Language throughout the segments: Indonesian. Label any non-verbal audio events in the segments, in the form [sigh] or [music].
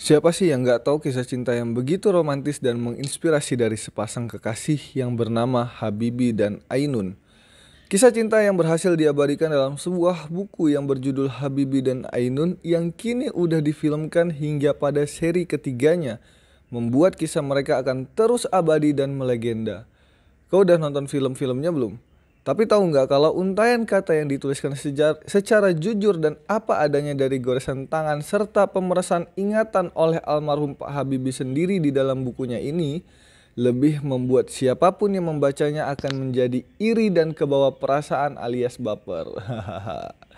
Siapa sih yang gak tahu kisah cinta yang begitu romantis dan menginspirasi dari sepasang kekasih yang bernama Habibi dan Ainun? Kisah cinta yang berhasil diabadikan dalam sebuah buku yang berjudul Habibi dan Ainun yang kini udah difilmkan hingga pada seri ketiganya membuat kisah mereka akan terus abadi dan melegenda. Kau udah nonton film-filmnya belum? Tapi tahu nggak kalau untayan kata yang dituliskan sejar, secara jujur dan apa adanya dari goresan tangan serta pemerasan ingatan oleh almarhum Pak Habibie sendiri di dalam bukunya ini lebih membuat siapapun yang membacanya akan menjadi iri dan kebawa perasaan alias baper.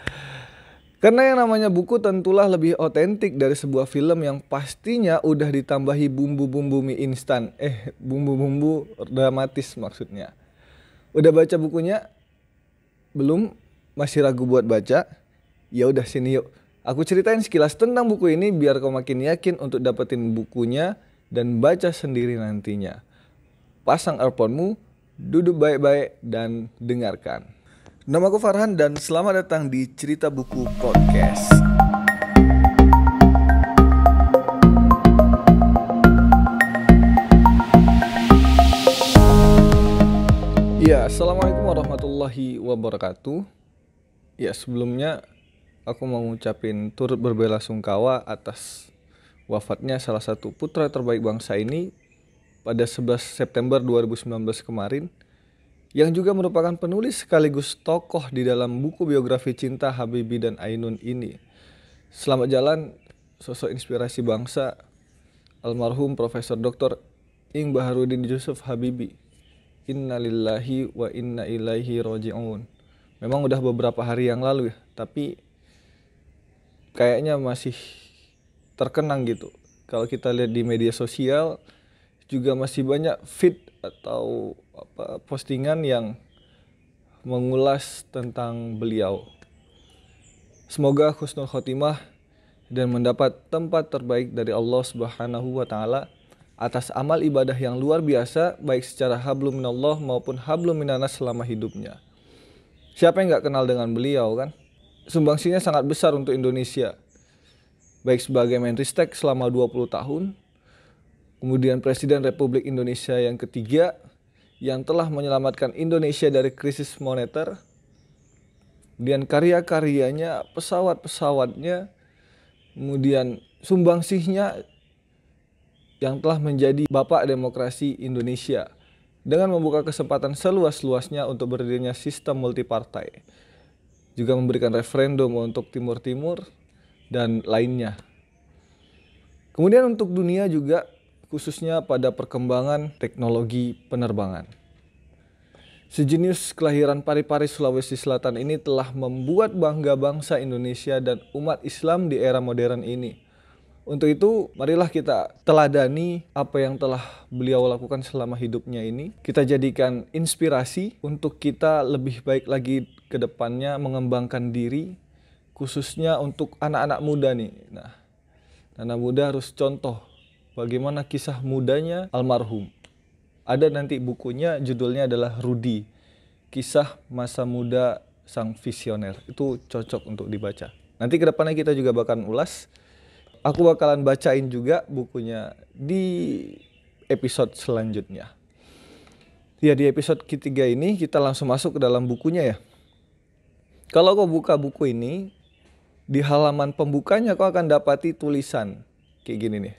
[laughs] Karena yang namanya buku tentulah lebih otentik dari sebuah film yang pastinya udah ditambahi bumbu-bumbu mie instan. Eh, bumbu-bumbu dramatis maksudnya udah baca bukunya belum masih ragu buat baca ya udah sini yuk aku ceritain sekilas tentang buku ini biar kau makin yakin untuk dapetin bukunya dan baca sendiri nantinya pasang earphonemu duduk baik-baik dan dengarkan nama aku Farhan dan selamat datang di cerita buku podcast Assalamualaikum warahmatullahi wabarakatuh. Ya, sebelumnya aku mau ngucapin turut berbelasungkawa atas wafatnya salah satu putra terbaik bangsa ini pada 11 September 2019 kemarin yang juga merupakan penulis sekaligus tokoh di dalam buku biografi cinta Habibi dan Ainun ini. Selamat jalan sosok inspirasi bangsa almarhum Profesor Dr. Ing Baharudin Yusuf Habibie inna lillahi wa inna ilaihi roji'un memang udah beberapa hari yang lalu ya tapi kayaknya masih terkenang gitu kalau kita lihat di media sosial juga masih banyak feed atau apa postingan yang mengulas tentang beliau semoga husnul khotimah dan mendapat tempat terbaik dari Allah Subhanahu wa taala atas amal ibadah yang luar biasa baik secara habluminallah maupun habluminanas selama hidupnya. Siapa yang nggak kenal dengan beliau kan? Sumbangsinya sangat besar untuk Indonesia. Baik sebagai Menristek selama 20 tahun, kemudian Presiden Republik Indonesia yang ketiga yang telah menyelamatkan Indonesia dari krisis moneter, kemudian karya-karyanya, pesawat-pesawatnya, kemudian sumbangsihnya yang telah menjadi bapak demokrasi Indonesia dengan membuka kesempatan seluas-luasnya untuk berdirinya sistem multipartai. Juga memberikan referendum untuk Timur Timur dan lainnya. Kemudian untuk dunia juga khususnya pada perkembangan teknologi penerbangan. Sejenius kelahiran pari pari Sulawesi Selatan ini telah membuat bangga bangsa Indonesia dan umat Islam di era modern ini untuk itu, marilah kita teladani apa yang telah beliau lakukan selama hidupnya ini. Kita jadikan inspirasi untuk kita lebih baik lagi ke depannya mengembangkan diri, khususnya untuk anak-anak muda nih. Nah, anak muda harus contoh bagaimana kisah mudanya almarhum. Ada nanti bukunya judulnya adalah Rudi, kisah masa muda sang visioner. Itu cocok untuk dibaca. Nanti kedepannya kita juga bakal ulas aku bakalan bacain juga bukunya di episode selanjutnya. Ya di episode ketiga ini kita langsung masuk ke dalam bukunya ya. Kalau kau buka buku ini, di halaman pembukanya kau akan dapati tulisan kayak gini nih.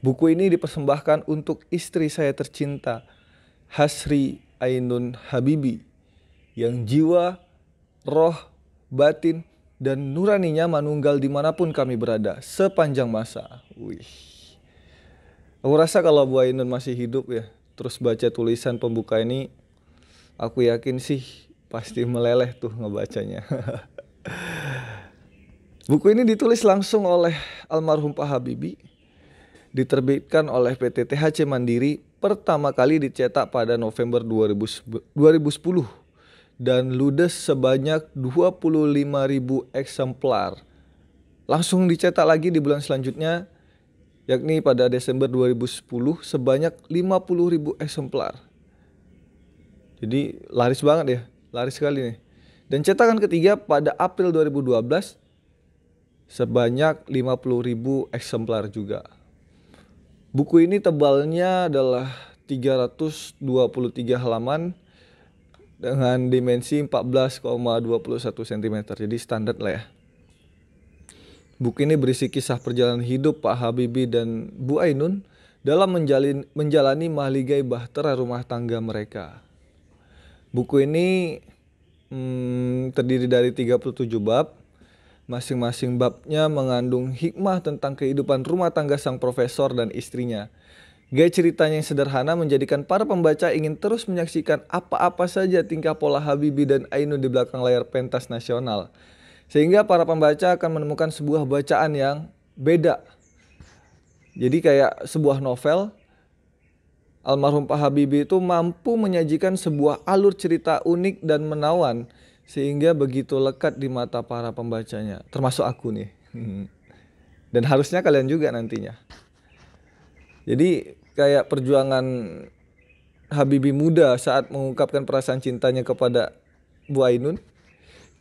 Buku ini dipersembahkan untuk istri saya tercinta, Hasri Ainun Habibi, yang jiwa, roh, batin, dan nuraninya manunggal dimanapun kami berada sepanjang masa. Wih. Aku rasa kalau Bu Ainun masih hidup ya, terus baca tulisan pembuka ini, aku yakin sih pasti meleleh tuh ngebacanya. [laughs] Buku ini ditulis langsung oleh almarhum Pak Habibie, diterbitkan oleh PT THC Mandiri, pertama kali dicetak pada November 2010 dan ludes sebanyak 25.000 eksemplar. Langsung dicetak lagi di bulan selanjutnya yakni pada Desember 2010 sebanyak 50.000 eksemplar. Jadi laris banget ya, laris sekali nih. Dan cetakan ketiga pada April 2012 sebanyak 50.000 eksemplar juga. Buku ini tebalnya adalah 323 halaman dengan dimensi 14,21 cm. Jadi standar lah ya. Buku ini berisi kisah perjalanan hidup Pak Habibie dan Bu Ainun dalam menjalin, menjalani mahligai bahtera rumah tangga mereka. Buku ini hmm, terdiri dari 37 bab. Masing-masing babnya mengandung hikmah tentang kehidupan rumah tangga sang profesor dan istrinya Gaya ceritanya yang sederhana menjadikan para pembaca ingin terus menyaksikan apa-apa saja tingkah pola Habibie dan Ainu di belakang layar pentas nasional. Sehingga para pembaca akan menemukan sebuah bacaan yang beda. Jadi kayak sebuah novel, almarhum Pak Habibie itu mampu menyajikan sebuah alur cerita unik dan menawan sehingga begitu lekat di mata para pembacanya, termasuk aku nih. [laughs] Dan harusnya kalian juga nantinya. Jadi kayak perjuangan Habibi muda saat mengungkapkan perasaan cintanya kepada Bu Ainun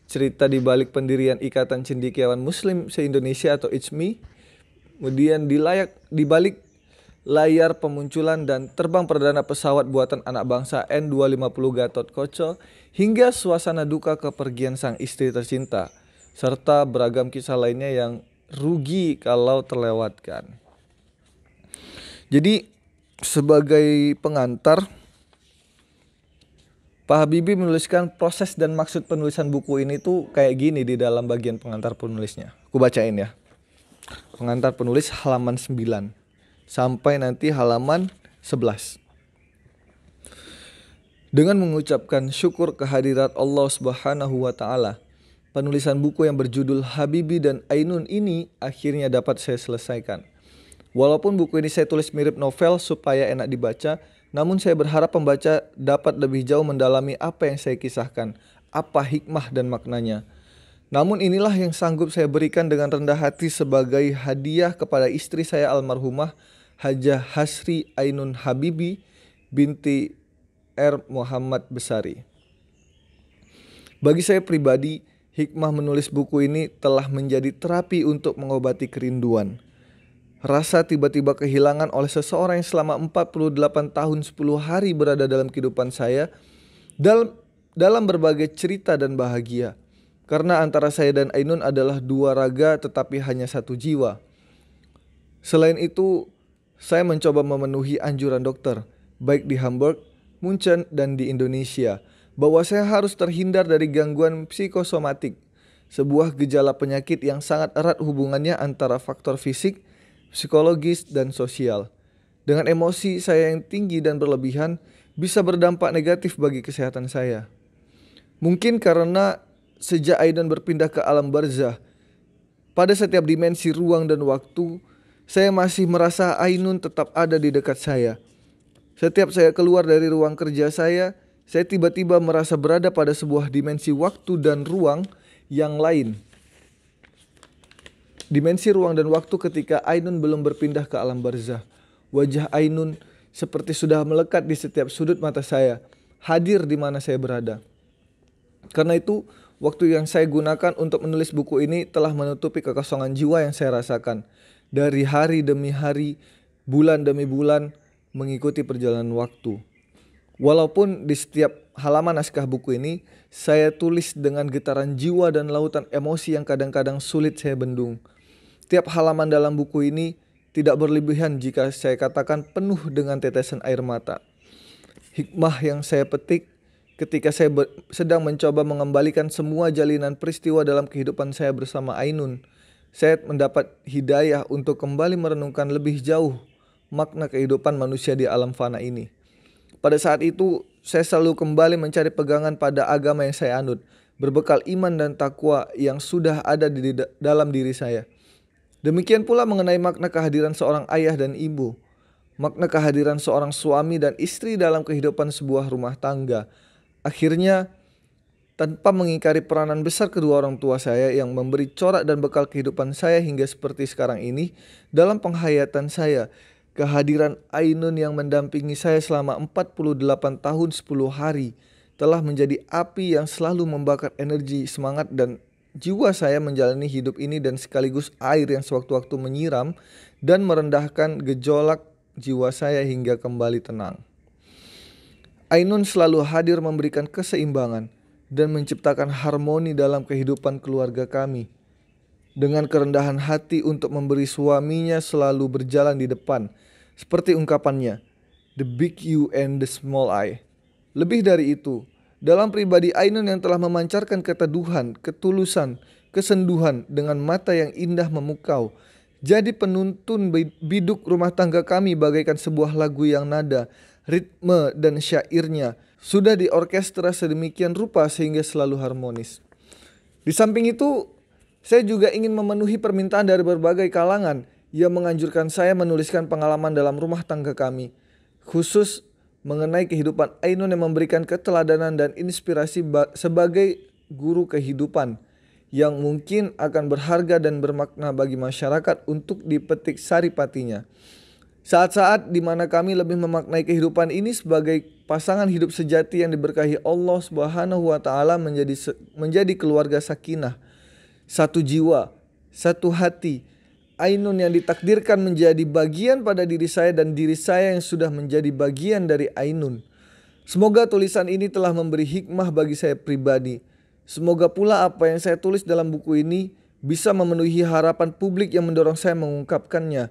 cerita di balik pendirian Ikatan Cendikiawan Muslim se-Indonesia atau ICMI kemudian di layak di balik layar pemunculan dan terbang perdana pesawat buatan anak bangsa N250 Gatot Koco hingga suasana duka kepergian sang istri tercinta serta beragam kisah lainnya yang rugi kalau terlewatkan. Jadi sebagai pengantar Pak Habibie menuliskan proses dan maksud penulisan buku ini tuh kayak gini di dalam bagian pengantar penulisnya. Aku bacain ya. Pengantar penulis halaman 9 sampai nanti halaman 11. Dengan mengucapkan syukur kehadirat Allah Subhanahu wa taala, penulisan buku yang berjudul Habibi dan Ainun ini akhirnya dapat saya selesaikan. Walaupun buku ini saya tulis mirip novel supaya enak dibaca, namun saya berharap pembaca dapat lebih jauh mendalami apa yang saya kisahkan, apa hikmah dan maknanya. Namun inilah yang sanggup saya berikan dengan rendah hati sebagai hadiah kepada istri saya almarhumah Hajah Hasri Ainun Habibi binti R. Muhammad Besari. Bagi saya pribadi, hikmah menulis buku ini telah menjadi terapi untuk mengobati kerinduan Rasa tiba-tiba kehilangan oleh seseorang yang selama 48 tahun 10 hari berada dalam kehidupan saya dalam dalam berbagai cerita dan bahagia. Karena antara saya dan Ainun adalah dua raga tetapi hanya satu jiwa. Selain itu, saya mencoba memenuhi anjuran dokter, baik di Hamburg, Munchen, dan di Indonesia, bahwa saya harus terhindar dari gangguan psikosomatik, sebuah gejala penyakit yang sangat erat hubungannya antara faktor fisik, psikologis, dan sosial. Dengan emosi saya yang tinggi dan berlebihan bisa berdampak negatif bagi kesehatan saya. Mungkin karena sejak Aidan berpindah ke alam barzah, pada setiap dimensi ruang dan waktu, saya masih merasa Ainun tetap ada di dekat saya. Setiap saya keluar dari ruang kerja saya, saya tiba-tiba merasa berada pada sebuah dimensi waktu dan ruang yang lain. Dimensi ruang dan waktu ketika Ainun belum berpindah ke alam barzah. Wajah Ainun seperti sudah melekat di setiap sudut mata saya, hadir di mana saya berada. Karena itu, waktu yang saya gunakan untuk menulis buku ini telah menutupi kekosongan jiwa yang saya rasakan. Dari hari demi hari, bulan demi bulan, mengikuti perjalanan waktu. Walaupun di setiap halaman naskah buku ini, saya tulis dengan getaran jiwa dan lautan emosi yang kadang-kadang sulit saya bendung. Setiap halaman dalam buku ini tidak berlebihan jika saya katakan penuh dengan tetesan air mata. Hikmah yang saya petik ketika saya sedang mencoba mengembalikan semua jalinan peristiwa dalam kehidupan saya bersama Ainun, saya mendapat hidayah untuk kembali merenungkan lebih jauh makna kehidupan manusia di alam fana ini. Pada saat itu, saya selalu kembali mencari pegangan pada agama yang saya anut, berbekal iman dan takwa yang sudah ada di dalam diri saya. Demikian pula mengenai makna kehadiran seorang ayah dan ibu, makna kehadiran seorang suami dan istri dalam kehidupan sebuah rumah tangga. Akhirnya, tanpa mengingkari peranan besar kedua orang tua saya yang memberi corak dan bekal kehidupan saya hingga seperti sekarang ini, dalam penghayatan saya, kehadiran Ainun yang mendampingi saya selama 48 tahun 10 hari telah menjadi api yang selalu membakar energi, semangat, dan jiwa saya menjalani hidup ini dan sekaligus air yang sewaktu-waktu menyiram dan merendahkan gejolak jiwa saya hingga kembali tenang. Ainun selalu hadir memberikan keseimbangan dan menciptakan harmoni dalam kehidupan keluarga kami. Dengan kerendahan hati untuk memberi suaminya selalu berjalan di depan, seperti ungkapannya, "The big you and the small I." Lebih dari itu, dalam pribadi Ainun yang telah memancarkan keteduhan, ketulusan, kesenduhan dengan mata yang indah memukau. Jadi penuntun biduk rumah tangga kami bagaikan sebuah lagu yang nada, ritme dan syairnya sudah diorkestra sedemikian rupa sehingga selalu harmonis. Di samping itu, saya juga ingin memenuhi permintaan dari berbagai kalangan yang menganjurkan saya menuliskan pengalaman dalam rumah tangga kami, khusus mengenai kehidupan Ainun yang memberikan keteladanan dan inspirasi sebagai guru kehidupan yang mungkin akan berharga dan bermakna bagi masyarakat untuk dipetik saripatinya. Saat-saat di mana kami lebih memaknai kehidupan ini sebagai pasangan hidup sejati yang diberkahi Allah Subhanahu wa taala menjadi menjadi keluarga sakinah, satu jiwa, satu hati, ainun yang ditakdirkan menjadi bagian pada diri saya dan diri saya yang sudah menjadi bagian dari ainun. Semoga tulisan ini telah memberi hikmah bagi saya pribadi. Semoga pula apa yang saya tulis dalam buku ini bisa memenuhi harapan publik yang mendorong saya mengungkapkannya.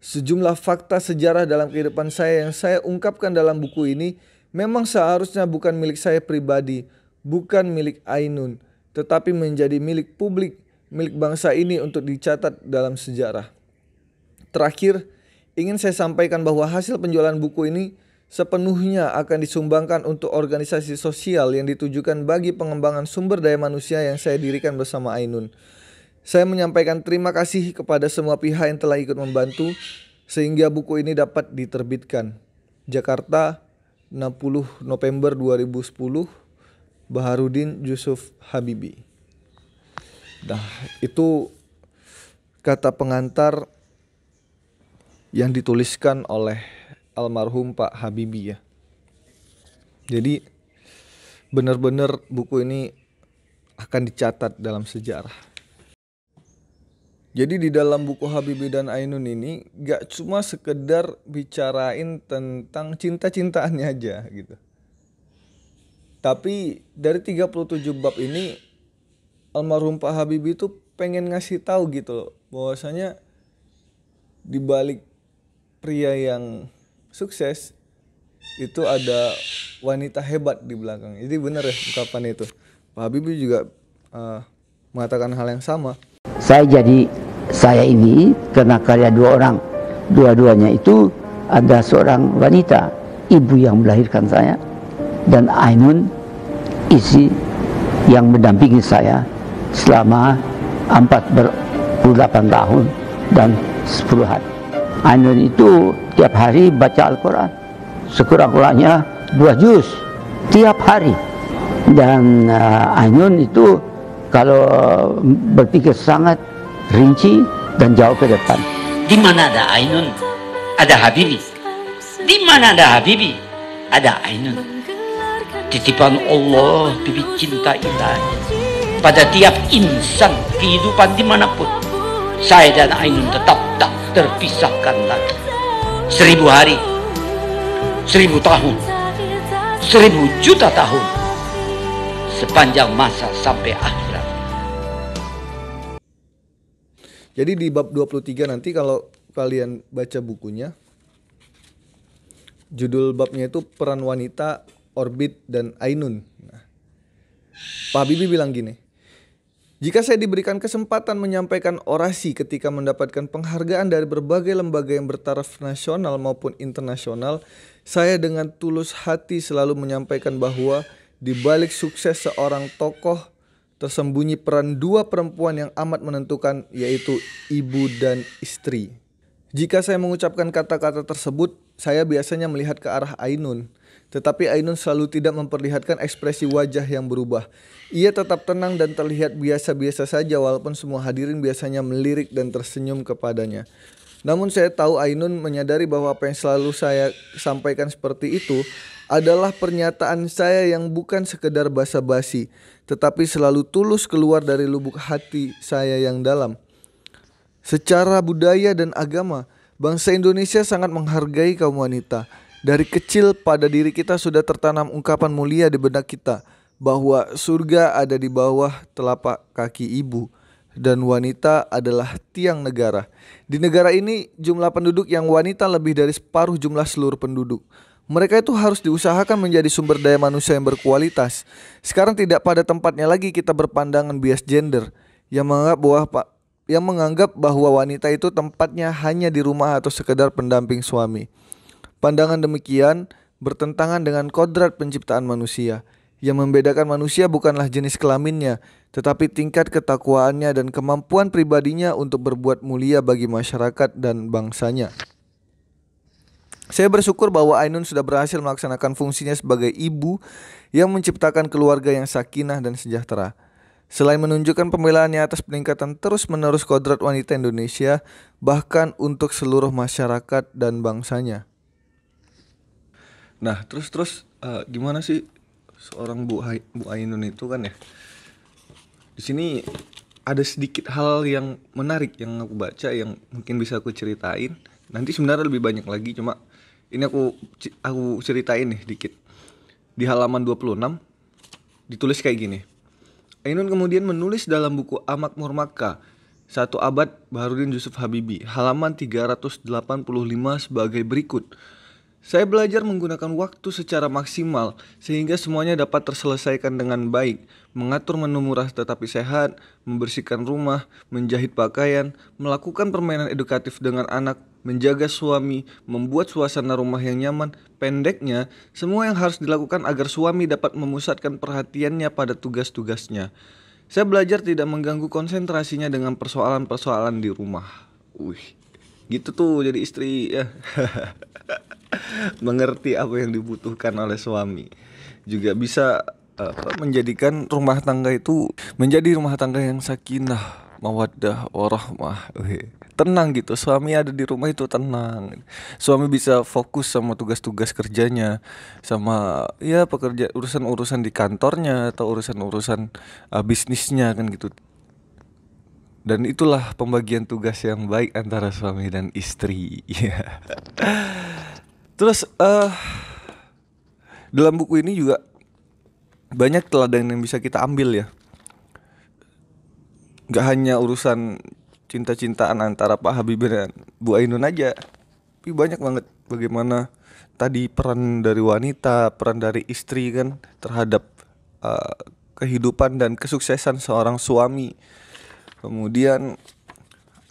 Sejumlah fakta sejarah dalam kehidupan saya yang saya ungkapkan dalam buku ini memang seharusnya bukan milik saya pribadi, bukan milik Ainun, tetapi menjadi milik publik milik bangsa ini untuk dicatat dalam sejarah. Terakhir, ingin saya sampaikan bahwa hasil penjualan buku ini sepenuhnya akan disumbangkan untuk organisasi sosial yang ditujukan bagi pengembangan sumber daya manusia yang saya dirikan bersama Ainun. Saya menyampaikan terima kasih kepada semua pihak yang telah ikut membantu sehingga buku ini dapat diterbitkan. Jakarta, 60 November 2010, Baharudin Yusuf Habibi. Nah, itu kata pengantar yang dituliskan oleh almarhum Pak Habibie ya. Jadi benar-benar buku ini akan dicatat dalam sejarah. Jadi di dalam buku Habibie dan Ainun ini gak cuma sekedar bicarain tentang cinta-cintaannya aja gitu. Tapi dari 37 bab ini almarhum Pak Habibie itu pengen ngasih tahu gitu loh bahwasanya balik pria yang sukses itu ada wanita hebat di belakang. Jadi benar ya ungkapan itu. Pak Habibie juga uh, mengatakan hal yang sama. Saya jadi saya ini karena karya dua orang. Dua-duanya itu ada seorang wanita, ibu yang melahirkan saya dan Ainun isi yang mendampingi saya selama 48 tahun dan 10 hari. Ainun itu tiap hari baca Al-Quran sekurang-kurangnya dua juz tiap hari dan uh, Ainun itu kalau berpikir sangat rinci dan jauh ke depan. Di mana ada Ainun? Ada Habibi. Di mana ada Habibi? Ada Ainun. Titipan Allah, bibit cinta ilahi pada tiap insan kehidupan dimanapun saya dan Ainun tetap tak terpisahkan lagi seribu hari seribu tahun seribu juta tahun sepanjang masa sampai akhirat jadi di bab 23 nanti kalau kalian baca bukunya judul babnya itu peran wanita orbit dan Ainun nah, Pak Bibi bilang gini jika saya diberikan kesempatan menyampaikan orasi ketika mendapatkan penghargaan dari berbagai lembaga yang bertaraf nasional maupun internasional, saya dengan tulus hati selalu menyampaikan bahwa di balik sukses seorang tokoh tersembunyi peran dua perempuan yang amat menentukan yaitu ibu dan istri. Jika saya mengucapkan kata-kata tersebut, saya biasanya melihat ke arah Ainun. Tetapi Ainun selalu tidak memperlihatkan ekspresi wajah yang berubah. Ia tetap tenang dan terlihat biasa-biasa saja walaupun semua hadirin biasanya melirik dan tersenyum kepadanya. Namun saya tahu Ainun menyadari bahwa apa yang selalu saya sampaikan seperti itu adalah pernyataan saya yang bukan sekedar basa-basi, tetapi selalu tulus keluar dari lubuk hati saya yang dalam. Secara budaya dan agama, bangsa Indonesia sangat menghargai kaum wanita. Dari kecil pada diri kita sudah tertanam ungkapan mulia di benak kita bahwa surga ada di bawah telapak kaki ibu dan wanita adalah tiang negara. Di negara ini jumlah penduduk yang wanita lebih dari separuh jumlah seluruh penduduk. Mereka itu harus diusahakan menjadi sumber daya manusia yang berkualitas. Sekarang tidak pada tempatnya lagi kita berpandangan bias gender yang menganggap bahwa yang menganggap bahwa wanita itu tempatnya hanya di rumah atau sekedar pendamping suami. Pandangan demikian bertentangan dengan kodrat penciptaan manusia. Yang membedakan manusia bukanlah jenis kelaminnya, tetapi tingkat ketakwaannya dan kemampuan pribadinya untuk berbuat mulia bagi masyarakat dan bangsanya. Saya bersyukur bahwa Ainun sudah berhasil melaksanakan fungsinya sebagai ibu yang menciptakan keluarga yang sakinah dan sejahtera. Selain menunjukkan pembelaannya atas peningkatan terus-menerus kodrat wanita Indonesia, bahkan untuk seluruh masyarakat dan bangsanya. Nah, terus terus uh, gimana sih seorang Bu Hai, Bu Ainun itu kan ya? Di sini ada sedikit hal yang menarik yang aku baca yang mungkin bisa aku ceritain. Nanti sebenarnya lebih banyak lagi cuma ini aku aku ceritain nih dikit. Di halaman 26 ditulis kayak gini. Ainun kemudian menulis dalam buku Amak Murmaka satu abad Baharudin Yusuf Habibi halaman 385 sebagai berikut saya belajar menggunakan waktu secara maksimal sehingga semuanya dapat terselesaikan dengan baik, mengatur menu murah tetapi sehat, membersihkan rumah, menjahit pakaian, melakukan permainan edukatif dengan anak, menjaga suami, membuat suasana rumah yang nyaman. Pendeknya, semua yang harus dilakukan agar suami dapat memusatkan perhatiannya pada tugas-tugasnya. Saya belajar tidak mengganggu konsentrasinya dengan persoalan-persoalan di rumah. Wih, gitu tuh jadi istri ya. [laughs] [laughs] mengerti apa yang dibutuhkan oleh suami juga bisa apa, menjadikan rumah tangga itu menjadi rumah tangga yang sakinah mawaddah warahmah tenang gitu suami ada di rumah itu tenang suami bisa fokus sama tugas-tugas kerjanya sama ya pekerja urusan-urusan di kantornya atau urusan-urusan uh, bisnisnya kan gitu dan itulah pembagian tugas yang baik antara suami dan istri [laughs] ya Terus uh, dalam buku ini juga banyak teladan yang bisa kita ambil ya. Gak hanya urusan cinta-cintaan antara Pak Habibie dan Bu Ainun aja. Tapi banyak banget bagaimana tadi peran dari wanita, peran dari istri kan terhadap uh, kehidupan dan kesuksesan seorang suami. Kemudian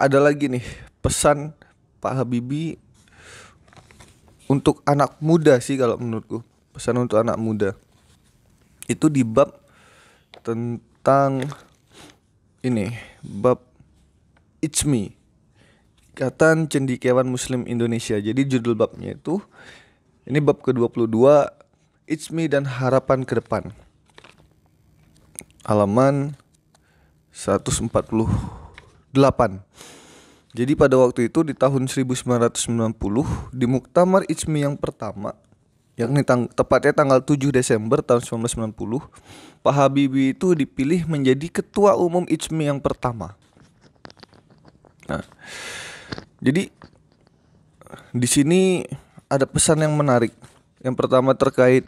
ada lagi nih pesan Pak Habibie untuk anak muda sih kalau menurutku pesan untuk anak muda itu di bab tentang ini bab it's me Ikatan Cendikiawan Muslim Indonesia. Jadi judul babnya itu ini bab ke-22 It's Me dan Harapan ke depan. Halaman 148. Jadi pada waktu itu di tahun 1990 di Muktamar Ijmi yang pertama yang tang tepatnya tanggal 7 Desember tahun 1990 Pak Habibie itu dipilih menjadi ketua umum Ijmi yang pertama. Nah, jadi di sini ada pesan yang menarik. Yang pertama terkait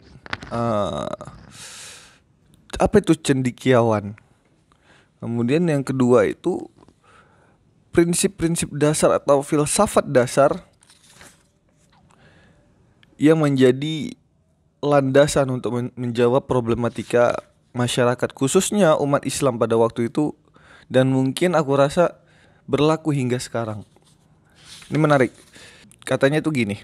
uh, apa itu cendikiawan. Kemudian yang kedua itu prinsip-prinsip dasar atau filsafat dasar yang menjadi landasan untuk menjawab problematika masyarakat khususnya umat Islam pada waktu itu dan mungkin aku rasa berlaku hingga sekarang. Ini menarik. Katanya itu gini.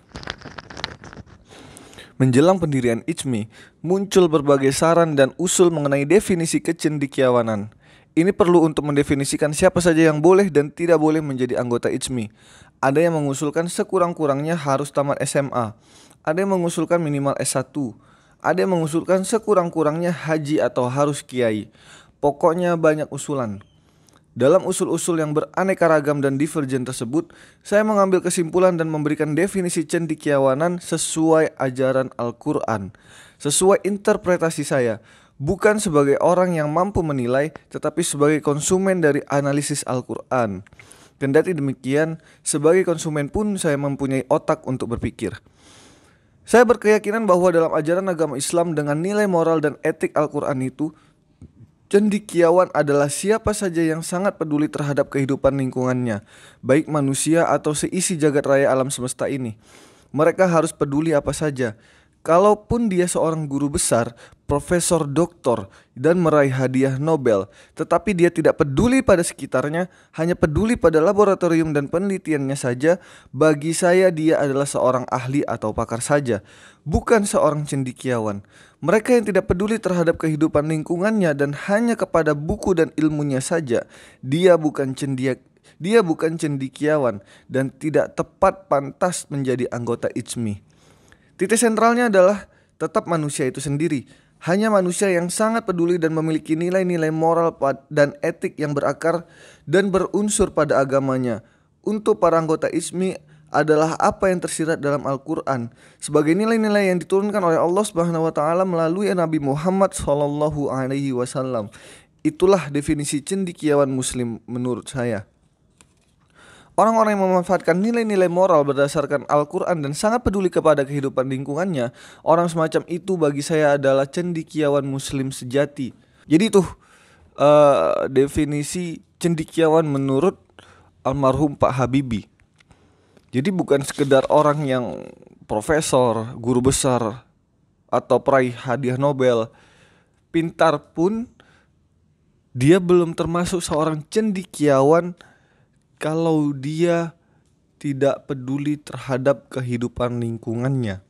Menjelang pendirian Ijmi, muncul berbagai saran dan usul mengenai definisi kecendikiawanan ini perlu untuk mendefinisikan siapa saja yang boleh dan tidak boleh menjadi anggota ICMI. Ada yang mengusulkan sekurang-kurangnya harus tamat SMA. Ada yang mengusulkan minimal S1. Ada yang mengusulkan sekurang-kurangnya haji atau harus kiai. Pokoknya banyak usulan. Dalam usul-usul yang beraneka ragam dan divergen tersebut, saya mengambil kesimpulan dan memberikan definisi cendikiawanan sesuai ajaran Al-Quran, sesuai interpretasi saya, bukan sebagai orang yang mampu menilai, tetapi sebagai konsumen dari analisis Al-Quran. Kendati demikian, sebagai konsumen pun saya mempunyai otak untuk berpikir. Saya berkeyakinan bahwa dalam ajaran agama Islam dengan nilai moral dan etik Al-Quran itu, cendikiawan adalah siapa saja yang sangat peduli terhadap kehidupan lingkungannya, baik manusia atau seisi jagat raya alam semesta ini. Mereka harus peduli apa saja, Kalaupun dia seorang guru besar, profesor doktor, dan meraih hadiah Nobel, tetapi dia tidak peduli pada sekitarnya, hanya peduli pada laboratorium dan penelitiannya saja, bagi saya dia adalah seorang ahli atau pakar saja, bukan seorang cendikiawan. Mereka yang tidak peduli terhadap kehidupan lingkungannya dan hanya kepada buku dan ilmunya saja, dia bukan cendikiawan dia bukan cendikiawan dan tidak tepat pantas menjadi anggota ICMI. Titik sentralnya adalah tetap manusia itu sendiri. Hanya manusia yang sangat peduli dan memiliki nilai-nilai moral dan etik yang berakar dan berunsur pada agamanya. Untuk para anggota ISMI adalah apa yang tersirat dalam Al-Qur'an sebagai nilai-nilai yang diturunkan oleh Allah Subhanahu wa taala melalui Nabi Muhammad sallallahu alaihi wasallam. Itulah definisi cendikiawan muslim menurut saya. Orang-orang yang memanfaatkan nilai-nilai moral berdasarkan Al-Quran dan sangat peduli kepada kehidupan lingkungannya, orang semacam itu bagi saya adalah cendikiawan Muslim sejati. Jadi tuh uh, definisi cendikiawan menurut almarhum Pak Habibie. Jadi bukan sekedar orang yang profesor, guru besar, atau peraih hadiah Nobel, pintar pun dia belum termasuk seorang cendikiawan kalau dia tidak peduli terhadap kehidupan lingkungannya.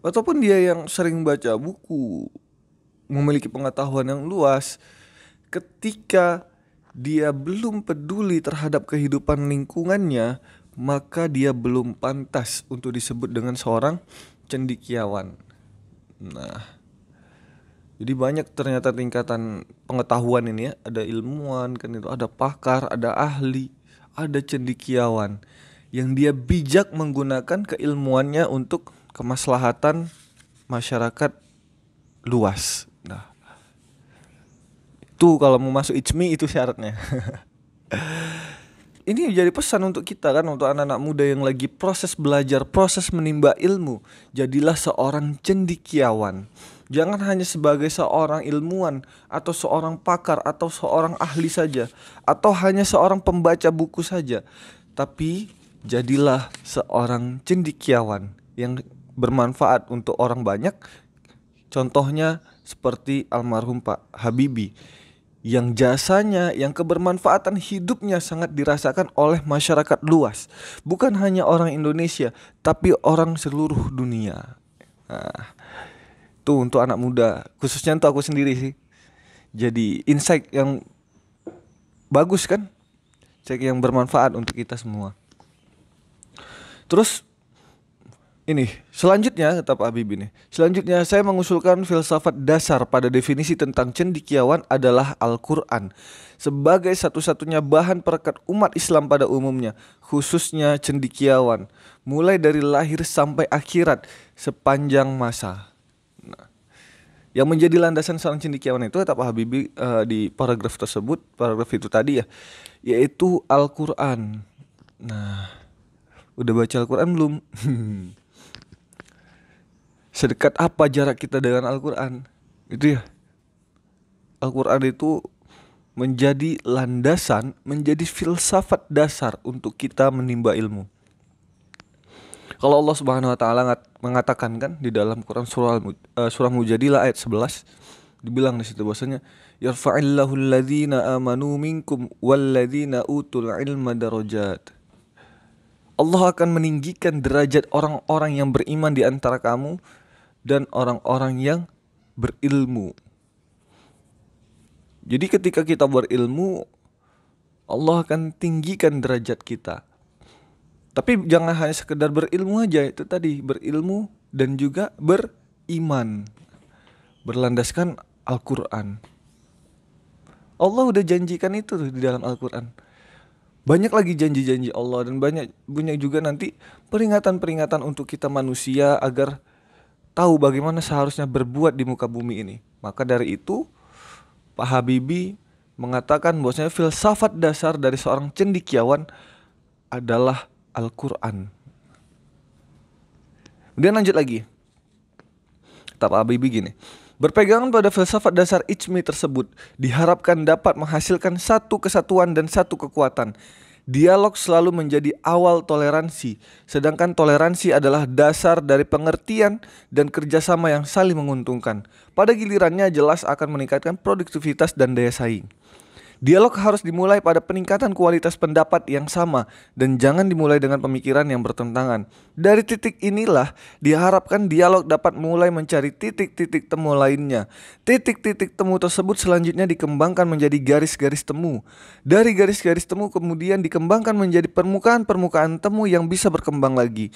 Ataupun dia yang sering baca buku, memiliki pengetahuan yang luas, ketika dia belum peduli terhadap kehidupan lingkungannya, maka dia belum pantas untuk disebut dengan seorang cendikiawan. Nah, jadi banyak ternyata tingkatan pengetahuan ini ya. Ada ilmuwan kan itu, ada pakar, ada ahli, ada cendikiawan yang dia bijak menggunakan keilmuannya untuk kemaslahatan masyarakat luas. Nah, itu kalau mau masuk ICMI itu syaratnya. [laughs] Ini jadi pesan untuk kita kan untuk anak-anak muda yang lagi proses belajar, proses menimba ilmu. Jadilah seorang cendikiawan Jangan hanya sebagai seorang ilmuwan atau seorang pakar atau seorang ahli saja atau hanya seorang pembaca buku saja, tapi jadilah seorang cendikiawan yang bermanfaat untuk orang banyak. Contohnya seperti almarhum Pak Habibie yang jasanya, yang kebermanfaatan hidupnya sangat dirasakan oleh masyarakat luas, bukan hanya orang Indonesia, tapi orang seluruh dunia. Nah, itu untuk anak muda khususnya untuk aku sendiri sih jadi insight yang bagus kan cek yang bermanfaat untuk kita semua terus ini selanjutnya kata Pak Habib ini selanjutnya saya mengusulkan filsafat dasar pada definisi tentang cendikiawan adalah Al-Quran sebagai satu-satunya bahan perekat umat Islam pada umumnya khususnya cendikiawan mulai dari lahir sampai akhirat sepanjang masa Nah, yang menjadi landasan seorang cendikiawan itu kata Pak Habibie uh, di paragraf tersebut, paragraf itu tadi ya, yaitu Al-Qur'an. Nah, udah baca Al-Qur'an belum? [laughs] Sedekat apa jarak kita dengan Al-Qur'an? Itu ya. Al-Qur'an itu menjadi landasan, menjadi filsafat dasar untuk kita menimba ilmu. Kalau Allah Subhanahu wa taala mengatakan kan di dalam Quran surah eh, surah Mujadilah ayat 11 dibilang di situ bahwasanya yarfa'illahu alladhina amanu minkum walladhina utul ilma darajat. Allah akan meninggikan derajat orang-orang yang beriman di antara kamu dan orang-orang yang berilmu. Jadi ketika kita berilmu, Allah akan tinggikan derajat kita. Tapi jangan hanya sekedar berilmu aja itu tadi berilmu dan juga beriman berlandaskan Al-Quran. Allah udah janjikan itu tuh di dalam Al-Quran. Banyak lagi janji-janji Allah dan banyak punya juga nanti peringatan-peringatan untuk kita manusia agar tahu bagaimana seharusnya berbuat di muka bumi ini. Maka dari itu Pak Habibie mengatakan bahwasanya filsafat dasar dari seorang cendikiawan adalah Al-Quran. Kemudian lanjut lagi. Tata Abi begini. Berpegangan pada filsafat dasar Ijmi tersebut diharapkan dapat menghasilkan satu kesatuan dan satu kekuatan. Dialog selalu menjadi awal toleransi, sedangkan toleransi adalah dasar dari pengertian dan kerjasama yang saling menguntungkan. Pada gilirannya jelas akan meningkatkan produktivitas dan daya saing. Dialog harus dimulai pada peningkatan kualitas pendapat yang sama dan jangan dimulai dengan pemikiran yang bertentangan. Dari titik inilah diharapkan dialog dapat mulai mencari titik-titik temu lainnya. Titik-titik temu tersebut selanjutnya dikembangkan menjadi garis-garis temu. Dari garis-garis temu kemudian dikembangkan menjadi permukaan-permukaan temu yang bisa berkembang lagi.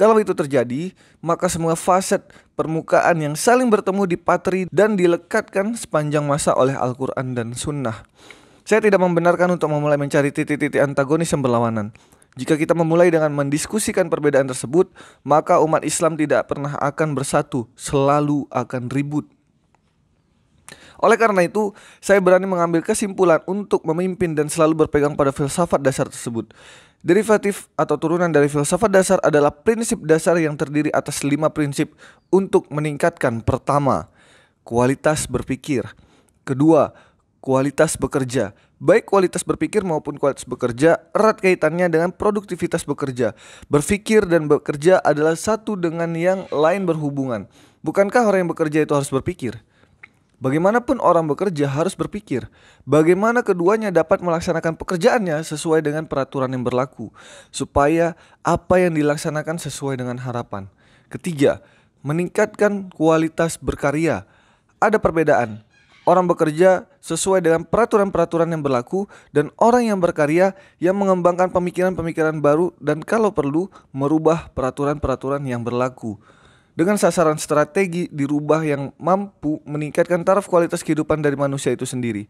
Kalau itu terjadi, maka semua faset permukaan yang saling bertemu dipatri dan dilekatkan sepanjang masa oleh Al-Quran dan Sunnah. Saya tidak membenarkan untuk memulai mencari titik-titik antagonis yang berlawanan. Jika kita memulai dengan mendiskusikan perbedaan tersebut, maka umat Islam tidak pernah akan bersatu, selalu akan ribut. Oleh karena itu, saya berani mengambil kesimpulan untuk memimpin dan selalu berpegang pada filsafat dasar tersebut. Derivatif atau turunan dari filsafat dasar adalah prinsip dasar yang terdiri atas lima prinsip untuk meningkatkan pertama, kualitas berpikir. Kedua, kualitas bekerja. Baik kualitas berpikir maupun kualitas bekerja erat kaitannya dengan produktivitas bekerja. Berpikir dan bekerja adalah satu dengan yang lain berhubungan. Bukankah orang yang bekerja itu harus berpikir? Bagaimanapun orang bekerja harus berpikir bagaimana keduanya dapat melaksanakan pekerjaannya sesuai dengan peraturan yang berlaku, supaya apa yang dilaksanakan sesuai dengan harapan. Ketiga, meningkatkan kualitas berkarya. Ada perbedaan orang bekerja sesuai dengan peraturan-peraturan yang berlaku, dan orang yang berkarya yang mengembangkan pemikiran-pemikiran baru dan kalau perlu merubah peraturan-peraturan yang berlaku. Dengan sasaran strategi dirubah yang mampu meningkatkan taraf kualitas kehidupan dari manusia itu sendiri.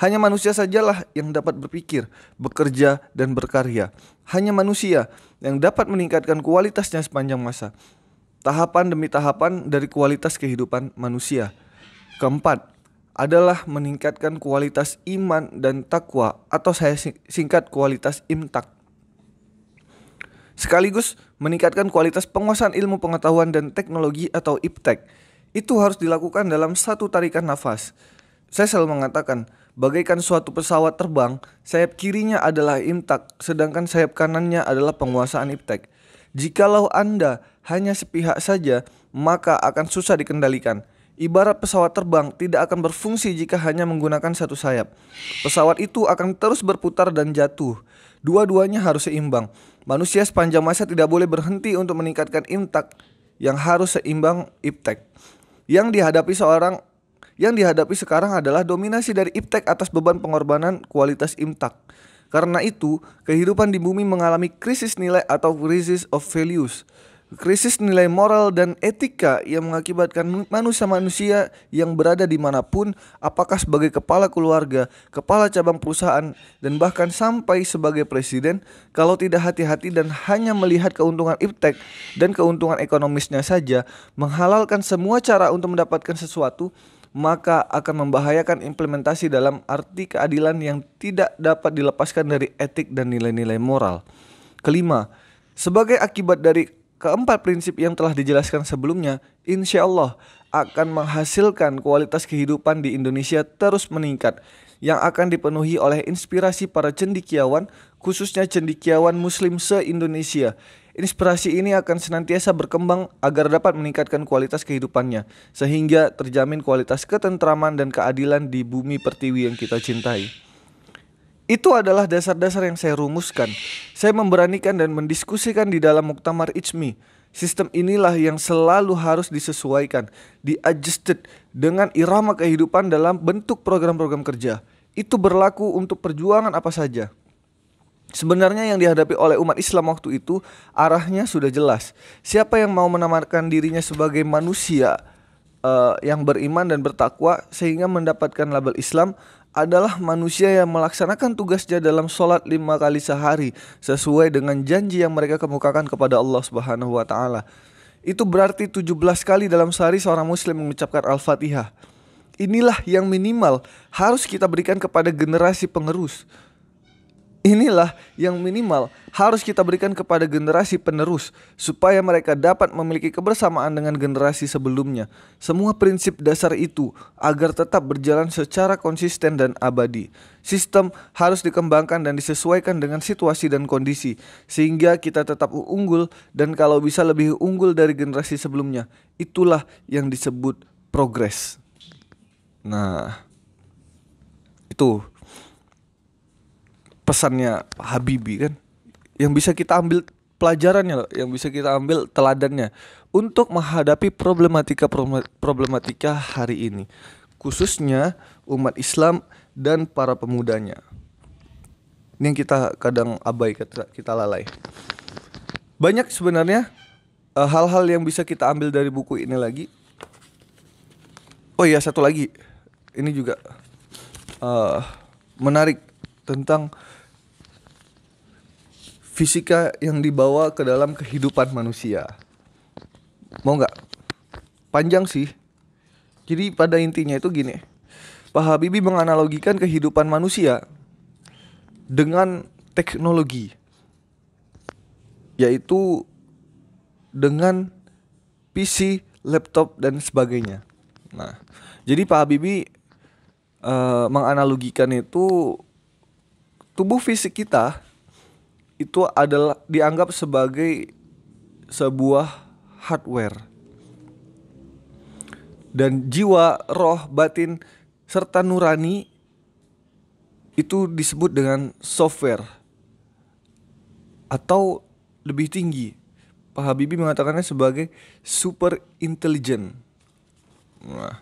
Hanya manusia sajalah yang dapat berpikir, bekerja, dan berkarya. Hanya manusia yang dapat meningkatkan kualitasnya sepanjang masa. Tahapan demi tahapan dari kualitas kehidupan manusia. Keempat, adalah meningkatkan kualitas iman dan takwa atau saya singkat kualitas imtak. Sekaligus meningkatkan kualitas penguasaan ilmu pengetahuan dan teknologi atau iptek. Itu harus dilakukan dalam satu tarikan nafas. Saya selalu mengatakan, bagaikan suatu pesawat terbang, sayap kirinya adalah imtak, sedangkan sayap kanannya adalah penguasaan iptek. Jikalau Anda hanya sepihak saja, maka akan susah dikendalikan Ibarat pesawat terbang tidak akan berfungsi jika hanya menggunakan satu sayap. Pesawat itu akan terus berputar dan jatuh. Dua-duanya harus seimbang. Manusia sepanjang masa tidak boleh berhenti untuk meningkatkan intak yang harus seimbang iptek. Yang dihadapi seorang yang dihadapi sekarang adalah dominasi dari iptek atas beban pengorbanan kualitas intak. Karena itu, kehidupan di bumi mengalami krisis nilai atau crisis of values. Krisis nilai moral dan etika yang mengakibatkan manusia-manusia yang berada di dimanapun, apakah sebagai kepala keluarga, kepala cabang perusahaan, dan bahkan sampai sebagai presiden, kalau tidak hati-hati dan hanya melihat keuntungan iptek dan keuntungan ekonomisnya saja, menghalalkan semua cara untuk mendapatkan sesuatu, maka akan membahayakan implementasi dalam arti keadilan yang tidak dapat dilepaskan dari etik dan nilai-nilai moral. Kelima, sebagai akibat dari keempat prinsip yang telah dijelaskan sebelumnya, insya Allah akan menghasilkan kualitas kehidupan di Indonesia terus meningkat yang akan dipenuhi oleh inspirasi para cendikiawan, khususnya cendikiawan muslim se-Indonesia. Inspirasi ini akan senantiasa berkembang agar dapat meningkatkan kualitas kehidupannya, sehingga terjamin kualitas ketentraman dan keadilan di bumi pertiwi yang kita cintai. Itu adalah dasar-dasar yang saya rumuskan saya memberanikan dan mendiskusikan di dalam Muktamar Ijmi. Sistem inilah yang selalu harus disesuaikan, diadjusted dengan irama kehidupan dalam bentuk program-program kerja. Itu berlaku untuk perjuangan apa saja. Sebenarnya yang dihadapi oleh umat Islam waktu itu arahnya sudah jelas. Siapa yang mau menamarkan dirinya sebagai manusia uh, yang beriman dan bertakwa sehingga mendapatkan label Islam adalah manusia yang melaksanakan tugasnya dalam sholat lima kali sehari sesuai dengan janji yang mereka kemukakan kepada Allah Subhanahu wa taala. Itu berarti 17 kali dalam sehari seorang muslim mengucapkan Al-Fatihah. Inilah yang minimal harus kita berikan kepada generasi penerus. Inilah yang minimal harus kita berikan kepada generasi penerus supaya mereka dapat memiliki kebersamaan dengan generasi sebelumnya. Semua prinsip dasar itu agar tetap berjalan secara konsisten dan abadi. Sistem harus dikembangkan dan disesuaikan dengan situasi dan kondisi sehingga kita tetap unggul dan kalau bisa lebih unggul dari generasi sebelumnya. Itulah yang disebut progres. Nah, itu pesannya Habibi kan yang bisa kita ambil pelajarannya loh, yang bisa kita ambil teladannya untuk menghadapi problematika problematika hari ini khususnya umat Islam dan para pemudanya ini yang kita kadang abai kita, lalai banyak sebenarnya hal eh, hal-hal yang bisa kita ambil dari buku ini lagi oh iya satu lagi ini juga uh, menarik tentang fisika yang dibawa ke dalam kehidupan manusia. Mau nggak? Panjang sih. Jadi pada intinya itu gini. Pak Habibie menganalogikan kehidupan manusia dengan teknologi. Yaitu dengan PC, laptop dan sebagainya. Nah, jadi Pak Habibie uh, menganalogikan itu tubuh fisik kita itu adalah dianggap sebagai sebuah hardware. Dan jiwa, roh, batin serta nurani itu disebut dengan software atau lebih tinggi. Pak Habibie mengatakannya sebagai super intelligent. Nah,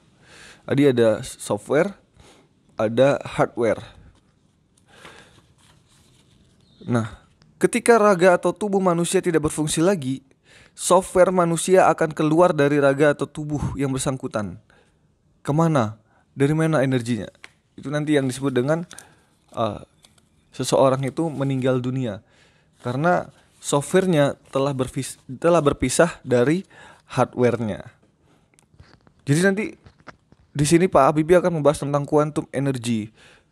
tadi ada software, ada hardware. Nah, Ketika raga atau tubuh manusia tidak berfungsi lagi, software manusia akan keluar dari raga atau tubuh yang bersangkutan. Kemana? Dari mana energinya? Itu nanti yang disebut dengan uh, seseorang itu meninggal dunia karena softwarenya telah telah berpisah dari hardwarenya. Jadi nanti di sini Pak Habibie akan membahas tentang quantum energy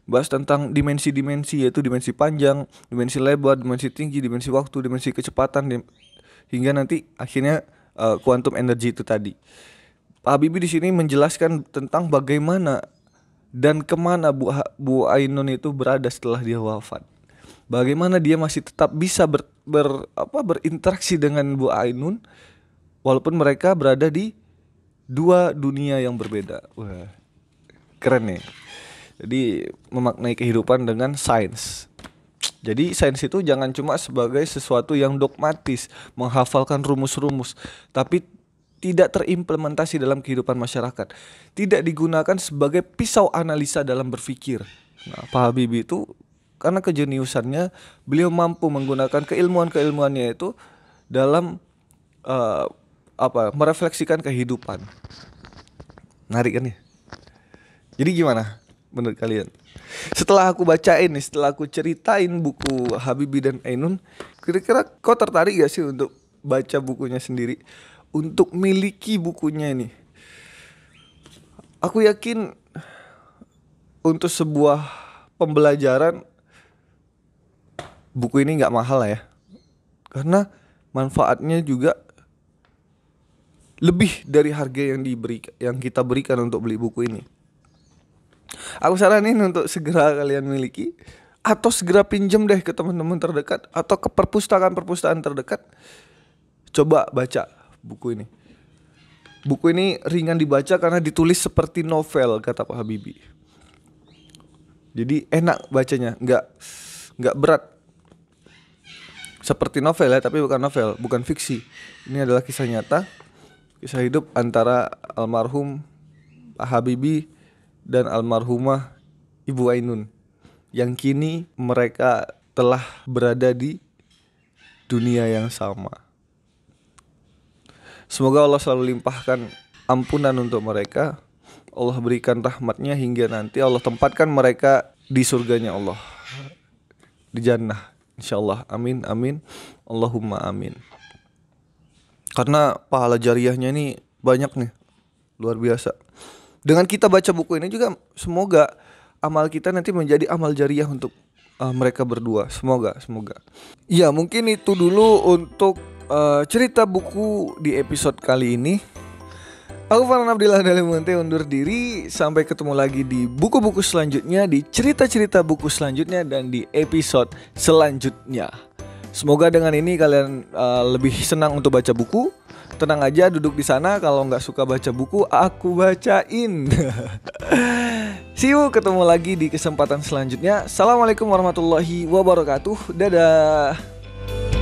bahas tentang dimensi-dimensi yaitu dimensi panjang, dimensi lebar, dimensi tinggi, dimensi waktu, dimensi kecepatan dim hingga nanti akhirnya uh, eh, quantum energy itu tadi. Pak Habibie di sini menjelaskan tentang bagaimana dan kemana Bu, ha Bu Ainun itu berada setelah dia wafat. Bagaimana dia masih tetap bisa ber, ber apa berinteraksi dengan Bu Ainun walaupun mereka berada di dua dunia yang berbeda. Wah, keren ya. Jadi memaknai kehidupan dengan sains. Jadi sains itu jangan cuma sebagai sesuatu yang dogmatis, menghafalkan rumus-rumus, tapi tidak terimplementasi dalam kehidupan masyarakat. Tidak digunakan sebagai pisau analisa dalam berpikir. Nah, Pak Habibie itu karena kejeniusannya beliau mampu menggunakan keilmuan-keilmuannya itu dalam uh, apa merefleksikan kehidupan. Menarik kan ya? Jadi gimana? menurut kalian? Setelah aku bacain nih, setelah aku ceritain buku Habibi dan Ainun, kira-kira kau tertarik gak sih untuk baca bukunya sendiri? Untuk miliki bukunya ini? Aku yakin untuk sebuah pembelajaran buku ini nggak mahal lah ya. Karena manfaatnya juga lebih dari harga yang diberi yang kita berikan untuk beli buku ini. Aku saranin untuk segera kalian miliki atau segera pinjam deh ke teman-teman terdekat atau ke perpustakaan-perpustakaan terdekat. Coba baca buku ini. Buku ini ringan dibaca karena ditulis seperti novel kata Pak Habibie. Jadi enak bacanya, nggak nggak berat. Seperti novel ya, tapi bukan novel, bukan fiksi. Ini adalah kisah nyata, kisah hidup antara almarhum Pak Habibie dan almarhumah Ibu Ainun yang kini mereka telah berada di dunia yang sama. Semoga Allah selalu limpahkan ampunan untuk mereka. Allah berikan rahmatnya hingga nanti Allah tempatkan mereka di surganya Allah. Di jannah. InsyaAllah. Amin, amin. Allahumma amin. Karena pahala jariahnya ini banyak nih. Luar biasa dengan kita baca buku ini juga semoga amal kita nanti menjadi amal jariah untuk uh, mereka berdua. Semoga, semoga. Ya, mungkin itu dulu untuk uh, cerita buku di episode kali ini. Aku Farhan Abdillah dari Monte undur diri. Sampai ketemu lagi di buku-buku selanjutnya, di cerita-cerita buku selanjutnya, dan di episode selanjutnya. Semoga dengan ini kalian uh, lebih senang untuk baca buku tenang aja duduk di sana kalau nggak suka baca buku aku bacain [laughs] see you ketemu lagi di kesempatan selanjutnya assalamualaikum warahmatullahi wabarakatuh dadah